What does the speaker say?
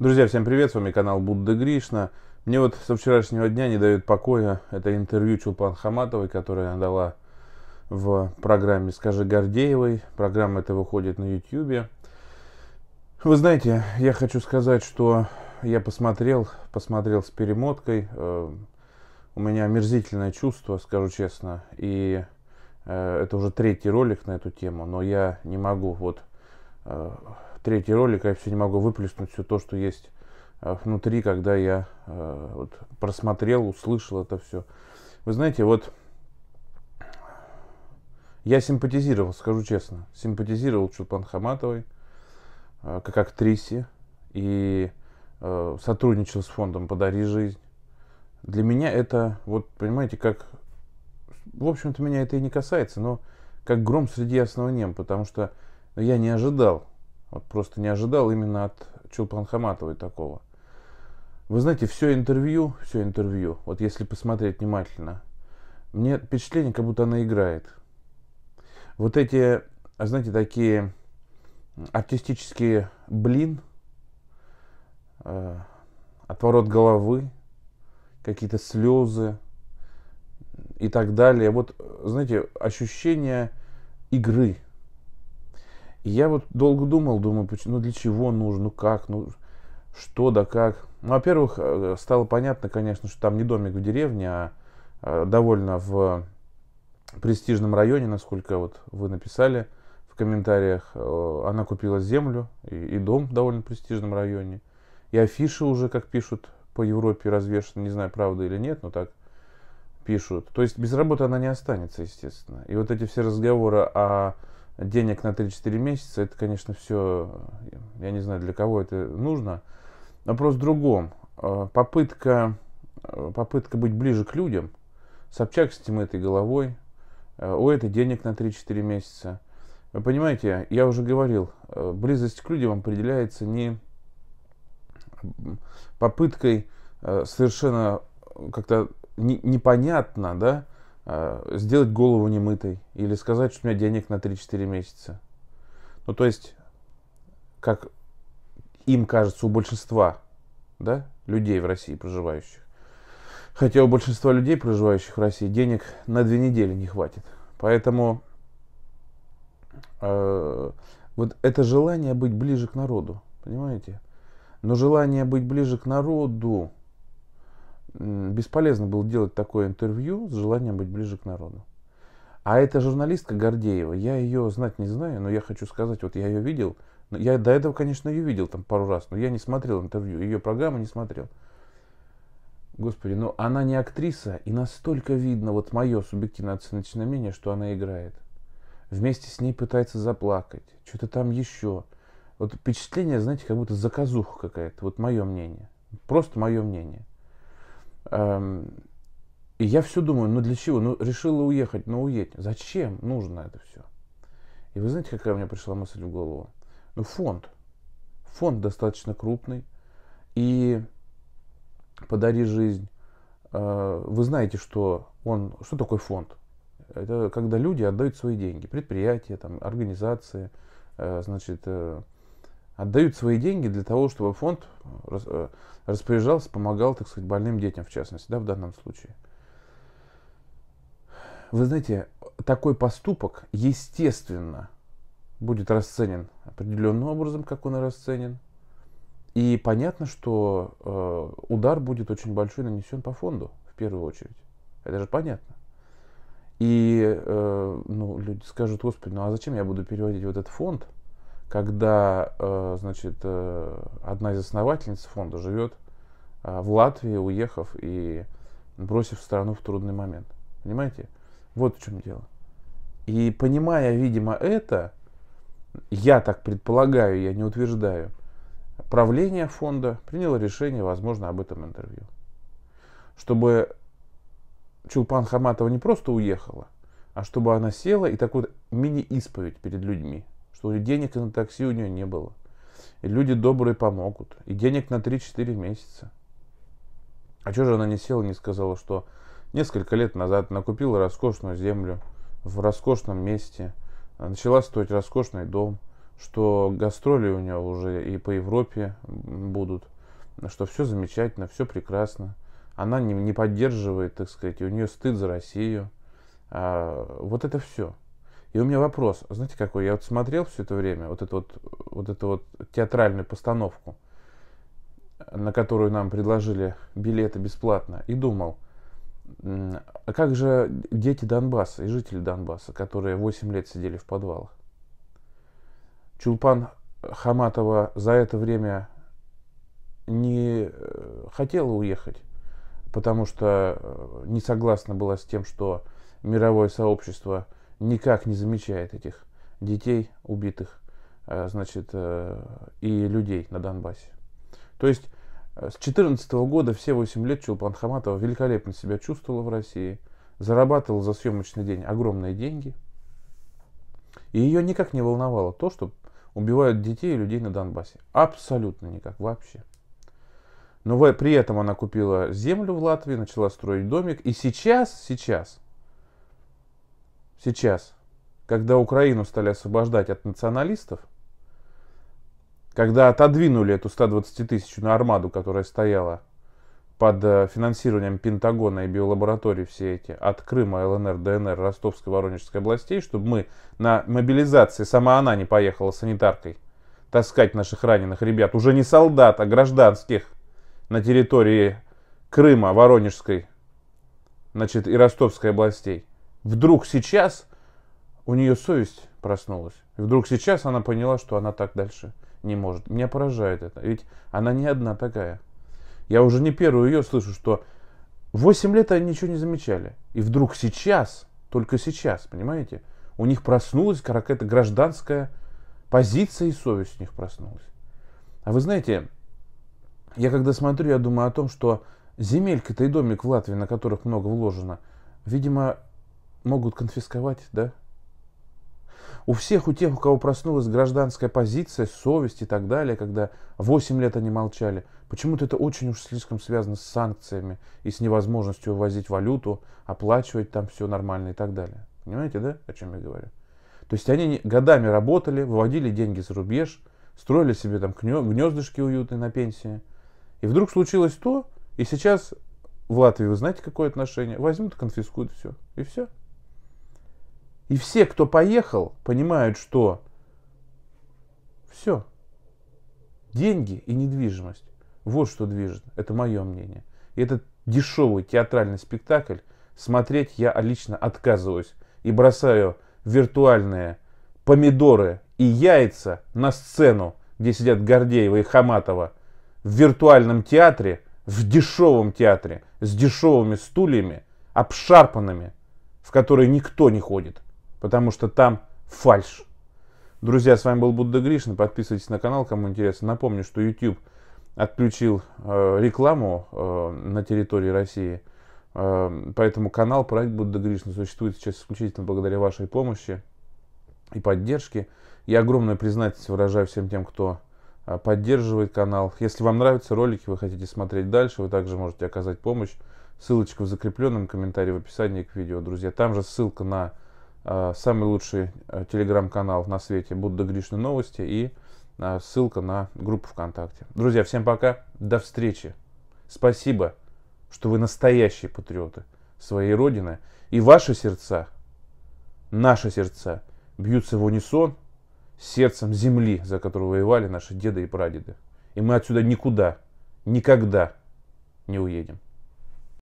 Друзья, всем привет, с вами канал Будда Гришна. Мне вот со вчерашнего дня не дает покоя это интервью Чулпан Хаматовой, которое она дала в программе «Скажи Гордеевой». Программа эта выходит на YouTube. Вы знаете, я хочу сказать, что я посмотрел, посмотрел с перемоткой. Э, у меня омерзительное чувство, скажу честно. И э, это уже третий ролик на эту тему, но я не могу вот э, третий ролик, я все не могу выплеснуть все то, что есть э, внутри, когда я э, вот, просмотрел, услышал это все. Вы знаете, вот я симпатизировал, скажу честно, симпатизировал Чулпан Хаматовой, э, как актрисе, и сотрудничал с фондом «Подари жизнь». Для меня это, вот понимаете, как... В общем-то, меня это и не касается, но как гром среди ясного неба, потому что я не ожидал, вот просто не ожидал именно от Чулпан Хаматовой такого. Вы знаете, все интервью, все интервью, вот если посмотреть внимательно, мне впечатление, как будто она играет. Вот эти, а знаете, такие артистические блин, э, отворот головы, какие-то слезы и так далее. Вот, э, знаете, ощущение игры – и я вот долго думал, думаю, ну для чего нужно, ну как, ну что да как. Ну, во-первых, э, стало понятно, конечно, что там не домик в деревне, а, а довольно в престижном районе, насколько вот вы написали в комментариях. Э, она купила землю и, и дом в довольно престижном районе. И афиши уже, как пишут, по Европе развешаны, не знаю, правда или нет, но так пишут. То есть без работы она не останется, естественно. И вот эти все разговоры о денег на 3-4 месяца, это, конечно, все, я не знаю, для кого это нужно. Вопрос в другом. Э, попытка, э, попытка быть ближе к людям. Собчак с этой головой. Э, у этой денег на 3-4 месяца. Вы понимаете, я уже говорил, близость к людям определяется не попыткой совершенно как-то непонятно, да, Э, сделать голову немытой или сказать, что у меня денег на 3-4 месяца. Ну, то есть, как им кажется, у большинства да, людей в России проживающих. Хотя у большинства людей, проживающих в России, денег на две недели не хватит. Поэтому э, вот это желание быть ближе к народу, понимаете? Но желание быть ближе к народу бесполезно было делать такое интервью с желанием быть ближе к народу. А эта журналистка Гордеева, я ее знать не знаю, но я хочу сказать, вот я ее видел, я до этого, конечно, ее видел там пару раз, но я не смотрел интервью, ее программу не смотрел. Господи, ну она не актриса, и настолько видно, вот мое субъективное оценочное мнение, что она играет. Вместе с ней пытается заплакать, что-то там еще. Вот впечатление, знаете, как будто заказуха какая-то, вот мое мнение. Просто мое мнение. Эм, и я все думаю, ну для чего? Ну решила уехать, но ну, уедь. Зачем нужно это все? И вы знаете, какая у меня пришла мысль в голову? Ну фонд. Фонд достаточно крупный. И подари жизнь. Э, вы знаете, что он... Что такое фонд? Это когда люди отдают свои деньги. Предприятия, там, организации, э, значит, э, отдают свои деньги для того, чтобы фонд э, э, распоряжался, помогал, так сказать, больным детям, в частности, да, в данном случае. Вы знаете, такой поступок, естественно, будет расценен определенным образом, как он и расценен. И понятно, что э, удар будет очень большой нанесен по фонду, в первую очередь. Это же понятно. И э, ну, люди скажут, господи, ну а зачем я буду переводить в этот фонд, когда, э, значит, э, одна из основательниц фонда живет э, в Латвии, уехав и бросив страну в трудный момент. Понимаете? Вот в чем дело. И понимая, видимо, это, я так предполагаю, я не утверждаю, правление фонда приняло решение, возможно, об этом интервью. Чтобы Чулпан Хаматова не просто уехала, а чтобы она села и такую мини-исповедь перед людьми что денег на такси у нее не было. И люди добрые помогут. И денег на 3-4 месяца. А что же она не села и не сказала, что несколько лет назад накупила роскошную землю в роскошном месте, э, начала стоить роскошный дом, что гастроли у нее уже и по Европе будут, что все замечательно, все прекрасно. Она не, не поддерживает, так сказать, у нее стыд за Россию. А, вот это все. И у меня вопрос, а знаете какой, я вот смотрел все это время, вот эту вот, вот, эту вот театральную постановку, на которую нам предложили билеты бесплатно, и думал, а как же дети Донбасса и жители Донбасса, которые 8 лет сидели в подвалах? Чулпан Хаматова за это время не э, хотела уехать, потому что э, не согласна была с тем, что мировое сообщество – никак не замечает этих детей убитых, э, значит, э, и людей на Донбассе. То есть э, с 2014 года все 8 лет Чулпан Хаматова великолепно себя чувствовала в России, зарабатывала за съемочный день огромные деньги. И ее никак не волновало то, что убивают детей и людей на Донбассе. Абсолютно никак, вообще. Но при этом она купила землю в Латвии, начала строить домик. И сейчас, сейчас, сейчас, когда Украину стали освобождать от националистов, когда отодвинули эту 120-тысячную армаду, которая стояла под э, финансированием Пентагона и биолаборатории все эти, от Крыма, ЛНР, ДНР, Ростовской, Воронежской областей, чтобы мы на мобилизации, сама она не поехала санитаркой таскать наших раненых ребят, уже не солдат, а гражданских на территории Крыма, Воронежской, значит, и Ростовской областей вдруг сейчас у нее совесть проснулась. И вдруг сейчас она поняла, что она так дальше не может. Меня поражает это. Ведь она не одна такая. Я уже не первую ее слышу, что 8 лет они ничего не замечали. И вдруг сейчас, только сейчас, понимаете, у них проснулась какая-то гражданская позиция и совесть у них проснулась. А вы знаете, я когда смотрю, я думаю о том, что земелька-то и домик в Латвии, на которых много вложено, видимо, могут конфисковать, да? У всех, у тех, у кого проснулась гражданская позиция, совесть и так далее, когда 8 лет они молчали, почему-то это очень уж слишком связано с санкциями и с невозможностью ввозить валюту, оплачивать там все нормально и так далее. Понимаете, да, о чем я говорю? То есть они годами работали, выводили деньги за рубеж, строили себе там гнездышки уютные на пенсии. И вдруг случилось то, и сейчас в Латвии, вы знаете, какое отношение? Возьмут конфискуют все. И все. И все, кто поехал, понимают, что все. Деньги и недвижимость. Вот что движет. Это мое мнение. И этот дешевый театральный спектакль смотреть я лично отказываюсь и бросаю виртуальные помидоры и яйца на сцену, где сидят Гордеева и Хаматова, в виртуальном театре, в дешевом театре, с дешевыми стульями, обшарпанными, в которые никто не ходит потому что там фальш. Друзья, с вами был Будда Гришин. Подписывайтесь на канал, кому интересно. Напомню, что YouTube отключил э, рекламу э, на территории России. Э, поэтому канал проект Будда Гришин существует сейчас исключительно благодаря вашей помощи и поддержке. Я огромную признательность выражаю всем тем, кто э, поддерживает канал. Если вам нравятся ролики, вы хотите смотреть дальше, вы также можете оказать помощь. Ссылочка в закрепленном комментарии в описании к видео, друзья. Там же ссылка на Э, самый лучший э, телеграм-канал на свете Будда Гришны Новости и э, ссылка на группу ВКонтакте. Друзья, всем пока, до встречи. Спасибо, что вы настоящие патриоты своей Родины. И ваши сердца, наши сердца, бьются в унисон с сердцем земли, за которую воевали наши деды и прадеды. И мы отсюда никуда, никогда не уедем.